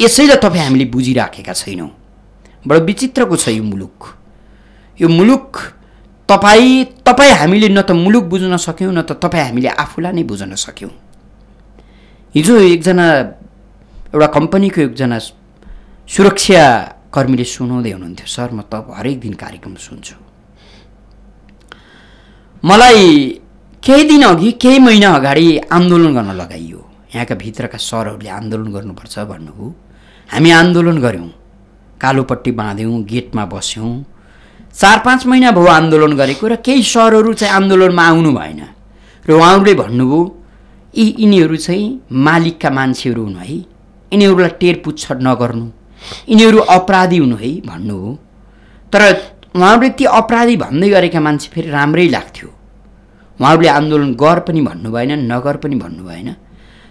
यसैलाई तपाईँ हामीले बुझिराखेका छैनौँ बडो विचित्रको छ यो मुलुक यो मुलुक तपाईँ तपाईँ हामीले न त मुलुक बुझ्न सक्यौँ न त तपाईँ हामीले आफूलाई नै बुझ्न सक्यौँ हिजो एकजना एउटा कम्पनीको एकजना सुरक्षाकर्मीले सुनाउँदै हुनुहुन्थ्यो सर म त हरेक दिन कार्यक्रम सुन्छु मलाई केही दिन अघि केही महिना अगाडि आन्दोलन गर्न लगाइयो यहाँका भित्रका सरहरूले आन्दोलन गर्नुपर्छ भन्नुभयो हामी आन्दोलन गऱ्यौँ कालोपट्टि बाँध्यौँ गेटमा बस्यौँ चार पाँच महिना भयो आन्दोलन गरेको र केही सरहरू चाहिँ आन्दोलनमा आउनु भएन र उहाँहरूले भन्नुभयो यी यिनीहरू चाहिँ मालिकका मान्छेहरू हुन् है यिनीहरूलाई टेर नगर्नु यिनीहरू अपराधी हुनु है भन्नु हो तर उहाँहरूले ती अपराधी भन्दै गरेका मान्छे फेरि राम्रै लाग्थ्यो उहाँहरूले आन्दोलन गर पनि भन्नु भएन नगर पनि भन्नु भएन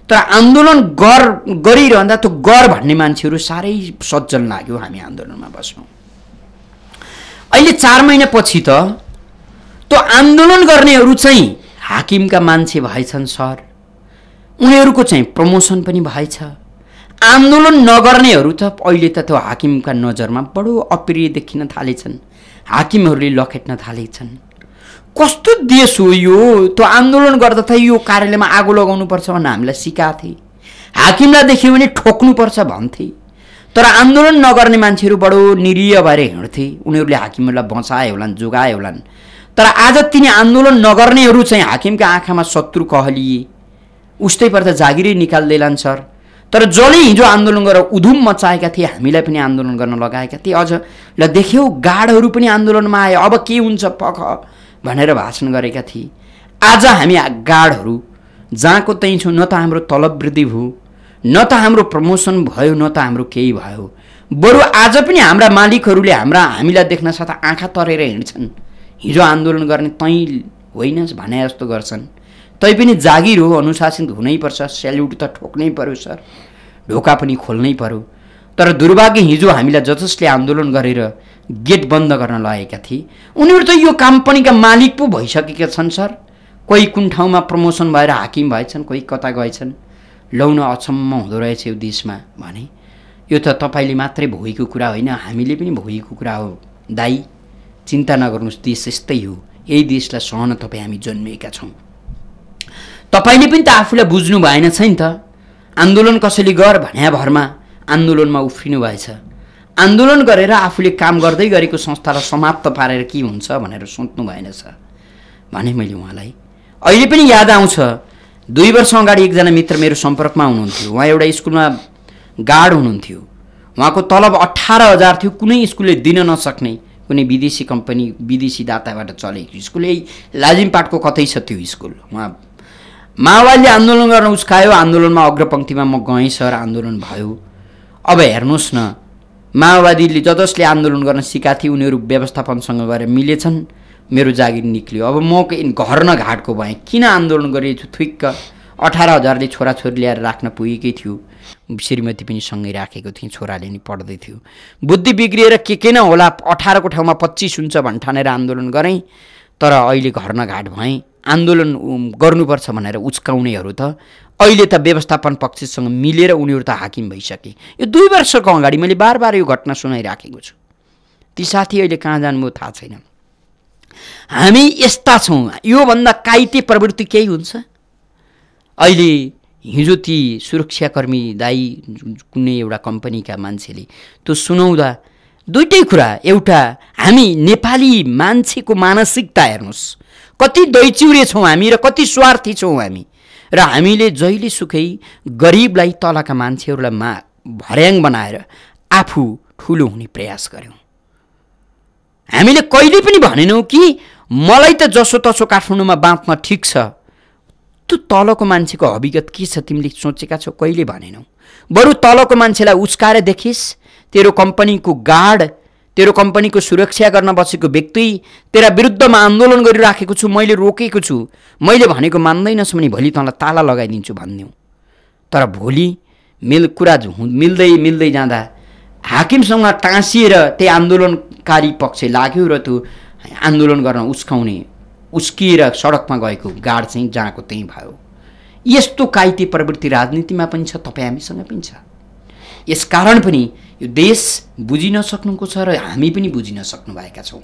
तर आन्दोलन गर गरिरहँदा त्यो गर भन्ने मान्छेहरू साह्रै सज्जन लाग्यो हामी आन्दोलनमा बस्नु अहिले चार महिनापछि त त्यो आन्दोलन गर्नेहरू चाहिँ हाकिमका मान्छे भएछन् सर उनीहरूको चाहिँ प्रमोसन पनि भएछ आन्दोलन नगर्नेहरू त अहिले त त्यो हाकिमका नजरमा बडो अप्रिय देखिन थालेछन् हाकिमहरूले लखेट्न थालेछन् कस्तो देश हो यो त्यो आन्दोलन गर्दा यो कार्यालयमा आगो लगाउनुपर्छ भनेर हामीलाई सिकाएको थिए हाकिमलाई देख्यो भने ठोक्नुपर्छ भन्थे तर आन्दोलन नगर्ने मान्छेहरू बडो निरीय भएर हिँड्थे उनीहरूले हाकिमहरूलाई बचाए होलान् जोगाए होलान् तर आज तिनी आन्दोलन नगर्नेहरू चाहिँ हाकिमका आँखामा शत्रु कहलिए उस्तै पर्दा जागिरै निकाल्दैलान् सर तर जसले हिजो आन्दोलन गरेर उधुम मचाएका थिए हामीलाई पनि आन्दोलन गर्न लगाएका थिए अझ ल देख्यौ गाडहरू पनि आन्दोलनमा आयो अब के हुन्छ पख भनेर भाषण गरेका थिए आज हामी गाडहरू जहाँको त्यहीँ छौँ न त हाम्रो तलब वृद्धि भयो न त हाम्रो प्रमोसन भयो न त हाम्रो केही भयो बरु आज पनि हाम्रा मालिकहरूले हाम्रा हामीलाई देख्न साथ आँखा तरेर हिँड्छन् हिजो आन्दोलन गर्ने तैँ होइन भने जस्तो गर्छन् तै पनि जागिर हो अनुशासित हुनैपर्छ सेल्युट त ठोक्नै पर्यो सर ढोका पनि खोल्नै पर्यो तर दुर्भाग्य हिजो हामीलाई जसले आन्दोलन गरेर गेट बन्द गर्न लगाएका थिए उनीहरू त यो कम्पनीका मालिक पो भइसकेका छन् सर कोही कुन ठाउँमा प्रमोसन भएर हाकिम भएछन् कोही कता गएछन् लाउन अचम्म हुँदो रहेछ यो देशमा भने यो त तपाईँले मात्रै भोगेको कुरा होइन हामीले पनि भोगेको कुरा हो दाई चिन्ता नगर्नुहोस् देश यस्तै हो यही देशलाई सहन तपाईँ हामी जन्मिएका छौँ तपाईँले पनि त आफूलाई बुझ्नु भएन छ नि त आन्दोलन कसैले गर भन्या भरमा आन्दोलनमा उफ्रिनु भएछ आन्दोलन गरेर आफूले काम गर्दै गरेको संस्थालाई समाप्त पारेर के हुन्छ भनेर सोच्नु भएनछ भने मैले उहाँलाई अहिले पनि याद आउँछ दुई वर्ष अगाडि एकजना मित्र मेरो सम्पर्कमा हुनुहुन्थ्यो उहाँ एउटा स्कुलमा गार्ड हुनुहुन्थ्यो उहाँको तलब अठार हजार थियो कुनै स्कुलले दिन नसक्ने कुनै विदेशी कम्पनी विदेशी दाताबाट चलेको स्कुल यही लाजिमपाटको कतै छ त्यो स्कुल उहाँ माओवादीले आन्दोलन गर्न उस्कायो आन्दोलनमा अग्रपङ्क्तिमा म गएँ सर आन्दोलन भयो अब हेर्नुहोस् न माओवादीले ज जसले आन्दोलन गर्न सिकाएको थिए उनीहरू व्यवस्थापनसँग गएर मिलेछन् मेरो जागिर निक्लियो अब म घर न घाटको भएँ किन आन्दोलन गरेको छु थुइक्क अठार हजारले छोराछोरी ल्याएर राख्न पुगेकै थियो श्रीमती पनि सँगै राखेको थिएँ छोराले नि पढ्दै थियो बुद्धि बिग्रिएर के के न होला अठारको ठाउँमा पच्चिस हुन्छ भन्ठानेर आन्दोलन गरेँ तर अहिले घर न भएँ आन्दोलन गर्नुपर्छ भनेर उच्काउनेहरू त अहिले त व्यवस्थापन पक्षसँग मिलेर उनीहरू त हाकिम भइसके यो दुई वर्षको अगाडि मैले बार बार यो घटना सुनाइराखेको छु ती साथी अहिले कहाँ जानुभयो थाहा छैन हामी यस्ता छौँ योभन्दा काइते प्रवृत्ति केही हुन्छ अहिले हिजो ती सुरक्षाकर्मी दाई कुनै एउटा कम्पनीका मान्छेले त्यो सुनाउँदा दुइटै कुरा एउटा हामी नेपाली मान्छेको मानसिकता हेर्नुहोस् कति दैचिउरे छौँ हामी र कति स्वार्थी छौँ हामी र हामीले जहिलेसुकै गरिबलाई तलका मान्छेहरूलाई मा भर्याङ बनाएर आफू ठुलो हुने प्रयास गऱ्यौँ हामीले कहिले पनि भनेनौँ कि मलाई त जसोतसो काठमाडौँमा बाँच्न ठिक छ त्यो तलको मान्छेको हविगत के छ तिमीले सोचेका छौ कहिले भनेनौ बरु तलको मान्छेलाई उस्काएर देखिस् तेरो कम्पनीको गार्ड तेरो कम्पनीको सुरक्षा गर्न बसेको व्यक्ति तेरा विरुद्धमा आन्दोलन गरिराखेको छु मैले रोकेको छु मैले भनेको मान्दैनस् भने भोलि तँलाई ताला लगाइदिन्छु भनिदिउँ तर भोलि मिल कुरा मिल्दै मिल्दै जाँदा हाकिमसँग टाँसिएर त्यही आन्दोलनकारी पक्ष लाग्यो र त्यो आन्दोलन गर्न उस्काउने उस्किएर सडकमा गएको गाड चाहिँ जहाँको त्यहीँ भयो यस्तो काइती प्रवृत्ति राजनीतिमा पनि छ तपाईँ हामीसँग पनि छ यस कारण पनि यो देश बुझिन सक्नुको छ र हामी पनि बुझिन सक्नुभएका छौँ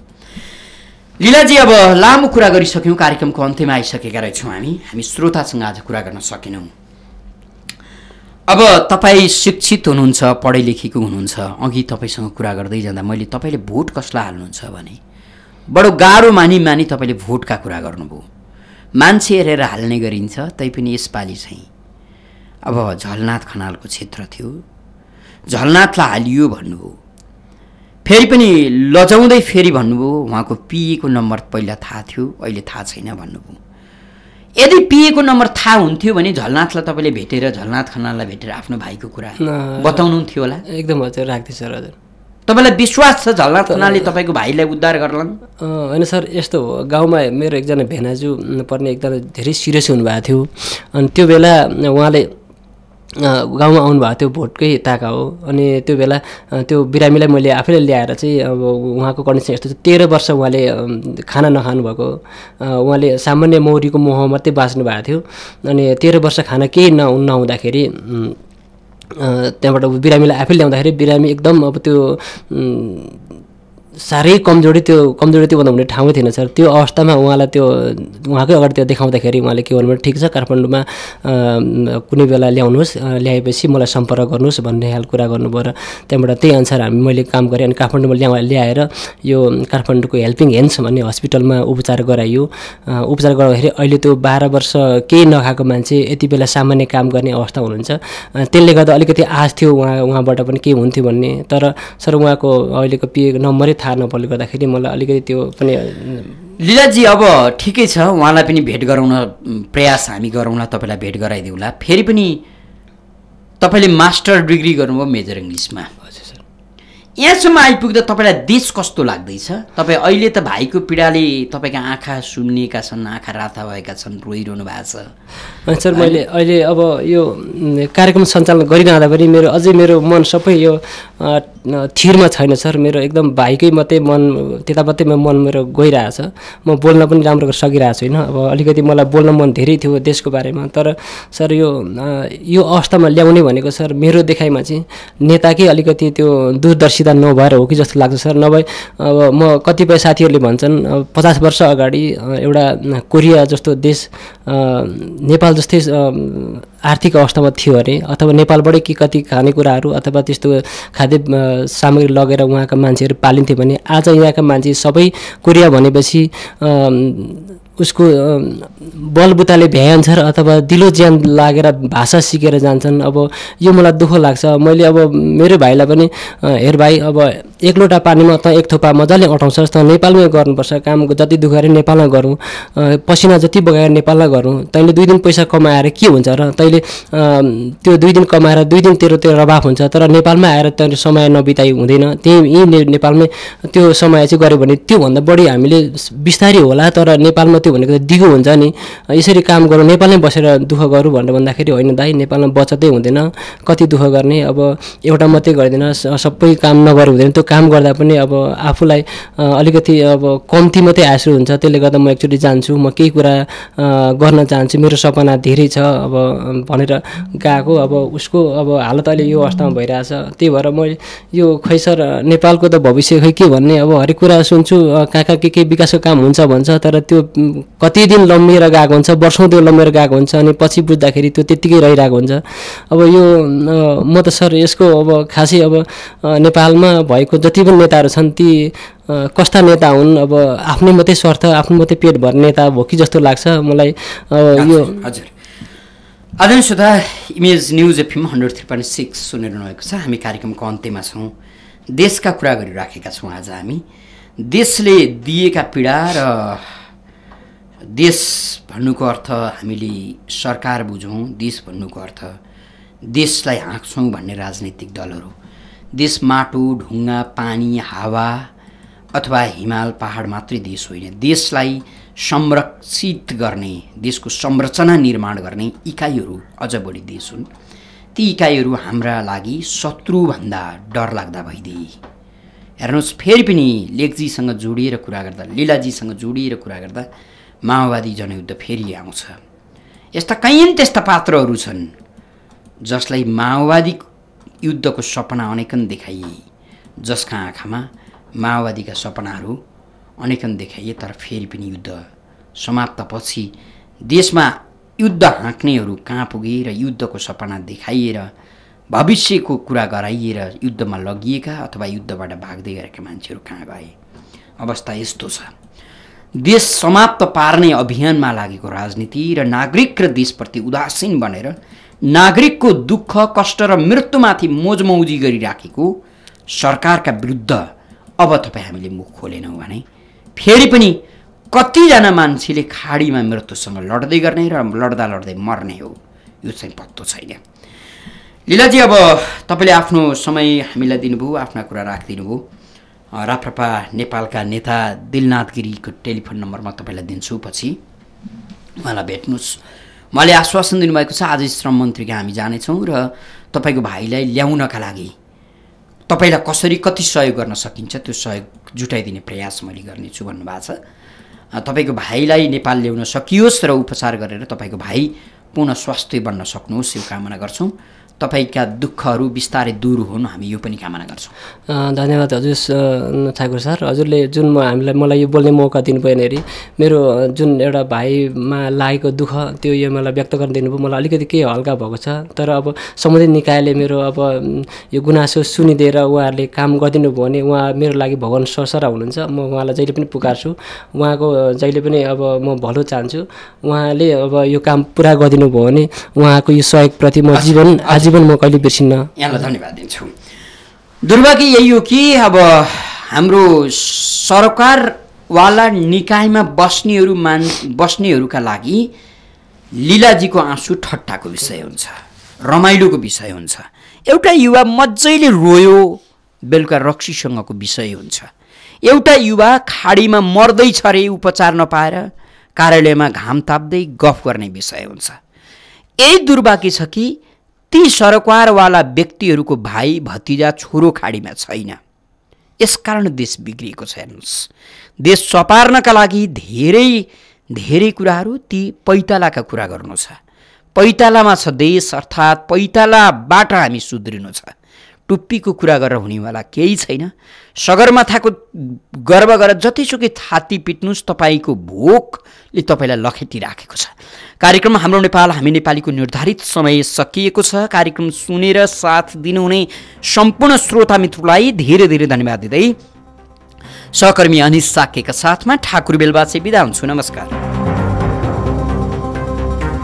लीलाजी अब लामो कुरा गरिसक्यौँ कार्यक्रमको अन्त्यमा आइसकेका रहेछौँ हामी हामी श्रोतासँग आज कुरा गर्न सकेनौँ अब तपाईँ शिक्षित हुनुहुन्छ पढे लेखेको हुनुहुन्छ अघि तपाईँसँग कुरा गर्दै जाँदा मैले तपाईँले भोट कसलाई हाल्नुहुन्छ भने बडो गाह्रो मानि मानि तपाईँले भोटका कुरा गर्नुभयो मान्छे हेरेर हाल्ने गरिन्छ तैपनि यसपालि चाहिँ अब झलनाथ खनालको क्षेत्र थियो झलनाथलाई हालियो भन्नुभयो फेरि पनि लजाउँदै फेरि भन्नुभयो उहाँको पिएको नम्बर पहिला थाहा थियो अहिले थाहा छैन भन्नुभयो यदि पिएको नम्बर थाहा हुन्थ्यो भने झलनाथलाई तपाईँले भेटेर झलनाथ खनाललाई भेटेर आफ्नो भाइको कुरा बताउनुहुन्थ्यो होला एकदम हजुर राख्थेँ सर हजुर तपाईँलाई विश्वास छ झलनाथ खनालले तपाईँको भाइलाई उद्धार गर्ला होइन सर यस्तो हो गाउँमा मेरो एकजना भेनाजु पर्ने एकजना धेरै सिरियस हुनुभएको थियो अनि त्यो बेला उहाँले गाउँमा आउनुभएको थियो भोटकै ताका हो अनि त्यो बेला त्यो बिरामीलाई मैले आफैले ल्याएर चाहिँ अब उहाँको कन्डिसन यस्तो छ तेह्र वर्ष उहाँले खाना नखानुभएको उहाँले सामान्य मौरीको मोह मात्रै बाँच्नु भएको थियो अनि तेह्र वर्ष खाना केही नहु नहुँदाखेरि त्यहाँबाट बिरामीलाई आफैले ल्याउँदाखेरि बिरामी एकदम अब त्यो साह्रै कमजोरी त्यो कमजोरी भन्दा हुने ठाउँै थिएन सर त्यो अवस्थामा उहाँलाई त्यो उहाँकै अगाडि त्यो देखाउँदाखेरि उहाँले के भन्नुभयो ठिक छ काठमाडौँमा कुनै बेला ल्याउनुहोस् ल्याएपछि मलाई सम्पर्क गर्नुहोस् भन्ने खालको कुरा गर्नुभयो र त्यहाँबाट त्यही अनुसार हामी मैले काम गरेँ अनि काठमाडौँमा ल्याउ ल्याएर यो काठमाडौँको हेल्पिङ हेन्स भन्ने हस्पिटलमा उपचार गराइयो उपचार गराउँदाखेरि अहिले त्यो बाह्र वर्ष केही नखाएको मान्छे यति बेला सामान्य काम गर्ने अवस्था हुनुहुन्छ त्यसले गर्दा अलिकति आश थियो उहाँ उहाँबाट पनि केही हुन्थ्यो भन्ने तर सर उहाँको अहिलेको पिए नम्बरै थाहा नपर्ने गर्दाखेरि मलाई अलिकति त्यो पनि लिलाजी अब ठिकै छ उहाँलाई पनि भेट गराउन प्रयास हामी गरौँला तपाईँलाई भेट गराइदिउँला फेरि पनि तपाईँले मास्टर डिग्री गर्नुभयो मेजर इङ्ग्लिसमा यहाँसम्म आइपुग्दा तपाईँलाई देश कस्तो लाग्दैछ तपाईँ अहिले त भाइको पीडाले तपाईँका आँखा सुन्निएका छन् आँखा राता भएका छन् रोइरहनु भएको छ सर मैले अहिले अब यो कार्यक्रम सञ्चालन गरिरहँदा पनि मेरो अझै मेरो मन सबै यो थिरमा छैन सर मेरो एकदम भाइकै मात्रै मन त्यता मात्रै मन मेरो गइरहेछ म बोल्न पनि राम्रो सकिरहेको छुइनँ अब अलिकति मलाई बोल्न मन धेरै थियो देशको बारेमा तर सर यो यो अवस्थामा ल्याउने भनेको सर मेरो देखाइमा चाहिँ नेताकै अलिकति त्यो दूरदर्शी सिधा नभएर हो कि जस्तो लाग्छ सर नभए अब म कतिपय साथीहरूले भन्छन् पचास वर्ष अगाडि एउटा कोरिया जस्तो देश नेपाल जस्तै आर्थिक अवस्थामा थियो अरे अथवा नेपालबाटै के कति खानेकुराहरू अथवा त्यस्तो खाद्य सामग्री लगेर उहाँका मान्छेहरू पालिन्थ्यो भने आज यहाँका मान्छे सबै कोरिया भनेपछि उसको बलबुताले भ्याइन्छ र अथवा दिलो ज्यान लागेर भाषा सिकेर जान्छन् अब यो मलाई दुःख लाग्छ मैले अब मेरो भाइलाई पनि हेर भाइ अब एक लोटा पानीमा त एक थोपा मजाले अटाउँछ त नेपालमै गर्नुपर्छ काम जति दुखाएर नेपालमा गरौँ पसिना जति बगाएर नेपालमा गरौँ तैँले दुई दिन पैसा कमाएर के हुन्छ र तैँले त्यो दुई दिन कमाएर दुई दिन तेरो तेरो अभाव हुन्छ तर नेपालमा आएर तैँले समय नबिताइ हुँदैन त्यही यहीँ नेपालमै त्यो समय चाहिँ गऱ्यो भने त्योभन्दा बढी हामीले बिस्तारै होला तर नेपालमा त्यो भनेको त दिगो हुन्छ नि यसरी काम गरौँ नेपालमै बसेर दुःख गरौँ भनेर भन्दाखेरि होइन दाइ नेपालमा बचतै हुँदैन कति दुःख गर्ने अब एउटा मात्रै गर्दैन सबै काम नगर हुँदैन त्यो काम गर्दा पनि अब आफूलाई अलिकति अब कम्ती मात्रै आँसु हुन्छ त्यसले गर्दा म एकचोटि जान्छु म केही कुरा गर्न चाहन्छु मेरो सपना धेरै छ अब भनेर गएको अब उसको अब हालत अहिले यो अवस्थामा भइरहेछ त्यही भएर म यो खै सर नेपालको त भविष्य खै के भन्ने अब हरेक कुरा सुन्छु कहाँ कहाँ के के विकासको काम हुन्छ भन्छ तर त्यो कति दिन लम्बिएर गएको हुन्छ वर्षौँदेखि लम्बिएर गएको हुन्छ अनि पछि बुझ्दाखेरि त्यो त्यत्तिकै रहिरहेको हुन्छ अब यो म त सर यसको अब खासै अब नेपालमा भएको जति पनि नेताहरू छन् ती कस्ता नेता हुन् अब आफ्नै मात्रै स्वार्थ आफ्नो मात्रै पेट भर्ने नेता हो कि जस्तो लाग्छ मलाई यो हजुर आदरणीय श्रोता Image News FM hundred three point six सुनिरहनु भएको छ हामी कार्यक्रमको अन्त्यमा छौँ देशका कुरा गरिराखेका छौँ आज हामी देशले दिएका पीडा र देश भन्नुको अर्थ हामीले सरकार बुझौँ देश भन्नुको अर्थ देशलाई हाँक्छौँ भन्ने राजनैतिक दलहरू देश माटो ढुङ्गा पानी हावा अथवा हिमाल पहाड मात्रै देश होइन देशलाई संरक्षित गर्ने देशको संरचना निर्माण गर्ने इकाइहरू अझ बढी देश हुन् ती इकाइहरू हाम्रा लागि शत्रुभन्दा डरलाग्दा भइदिए हेर्नुहोस् फेरि पनि लेखजीसँग जोडिएर कुरा गर्दा लीलाजीसँग जोडिएर कुरा गर्दा माओवादी जनयुद्ध फेरि आउँछ यस्ता कैयन त्यस्ता पात्रहरू छन् जसलाई माओवादी युद्धको सपना अनेकन देखाइए जसका आँखामा माओवादीका सपनाहरू अनेकन देखाइए तर फेरि पनि युद्ध समाप्तपछि देशमा युद्ध हाँक्नेहरू कहाँ पुगे र युद्धको सपना देखाइएर भविष्यको कुरा गराइएर युद्धमा लगिएका अथवा युद्धबाट भाग्दै गरेका मान्छेहरू कहाँ गए अवस्था यस्तो छ देश समाप्त पार्ने अभियानमा लागेको राजनीति र नागरिक र देशप्रति उदासीन बनेर नागरिकको दुःख कष्ट र मृत्युमाथि मोजमौजी गरिराखेको सरकारका विरुद्ध अब तपाईँ हामीले मुख खोलेनौँ भने फेरि पनि कतिजना मान्छेले खाडीमा मृत्युसँग लड्दै गर्ने र लड्दा लड्दै मर्ने हो यो चाहिँ पत्तो छैन लिलाजी अब तपाईँले आफ्नो समय हामीलाई दिनुभयो आफ्ना कुरा राखिदिनु भयो राप्रपा नेपालका नेता दिलनाथ गिरीको टेलिफोन नम्बर म तपाईँलाई दिन्छु पछि उहाँलाई भेट्नुहोस् उहाँले आश्वासन दिनुभएको छ आज श्रम मन्त्रीका हामी जानेछौँ र तपाईँको भाइलाई ल्याउनका लागि तपाईँलाई कसरी कति सहयोग गर्न सकिन्छ त्यो सहयोग जुटाइदिने प्रयास मैले गर्नेछु भन्नुभएको छ तपाईँको भाइलाई नेपाल ल्याउन सकियोस् र उपचार गरेर तपाईँको भाइ पूर्ण स्वास्थ्य बन्न सक्नुहोस् यो कामना गर्छौँ तपाईँका दुःखहरू बिस्तारै दूर हुन् हामी यो पनि कामना गर्छौँ धन्यवाद हजुर ठाकुर सर हजुरले जुन म हामीलाई मलाई यो बोल्ने मौका दिनुभयो भनेर मेरो जुन एउटा भाइमा लागेको दुःख त्यो यो मलाई व्यक्त गर्न दिनुभयो मलाई अलिकति केही हल्का भएको छ तर अब सम्बन्धित निकायले मेरो अब यो गुनासो सुनिदिएर उहाँहरूले काम गरिदिनु भयो भने उहाँ मेरो लागि भगवान् सरसरा हुनुहुन्छ म उहाँलाई जहिले पनि पुकार्छु उहाँको जहिले पनि अब म भलो चाहन्छु उहाँले अब यो काम पुरा गरिदिनु भयो भने उहाँको यो सहयोगप्रति म जीवन आज जीवन म कहिले बिर्सिन्न यहाँलाई धन्यवाद दिन्छु दुर्भाग्य यही हो कि अब हाम्रो सरकारवाला निकायमा बस्नेहरू मान बस्नेहरूका लागि लीलाजीको आँसु ठट्टाको विषय हुन्छ रमाइलोको विषय हुन्छ एउटा युवा मजैले रोयो बेलुका रक्सीसँगको विषय हुन्छ एउटा युवा खाडीमा मर्दैछ अरे उपचार नपाएर कार्यालयमा घाम ताप्दै गफ गर्ने विषय हुन्छ यही दुर्भाग्य छ कि ती सरकारवाला व्यक्तिहरूको भाइ भतिजा छोरो खाडीमा छैन यसकारण देश बिग्रिएको छ हेर्नुहोस् देश सपार्नका लागि धेरै धेरै कुराहरू ती पैतालाका कुरा गर्नु छ पैतालामा छ देश अर्थात् पैतालाबाट हामी सुध्रिनु छ टुप्पीको कुरा गरेर हुनेवाला केही छैन सगरमाथाको गर्व गरेर जतिसुकै थाती पिट्नुहोस् तपाईँको भोकले तपाईँलाई लखेटी राखेको छ कार्यक्रम हाम्रो नेपाल हामी नेपालीको निर्धारित समय सकिएको छ कार्यक्रम सुनेर साथ दिनुहुने सम्पूर्ण श्रोता मित्रलाई धेरै धेरै धन्यवाद दिँदै सहकर्मी अनिस साकेका साथमा ठाकुर बेलबासे बिदा हुन्छु नमस्कार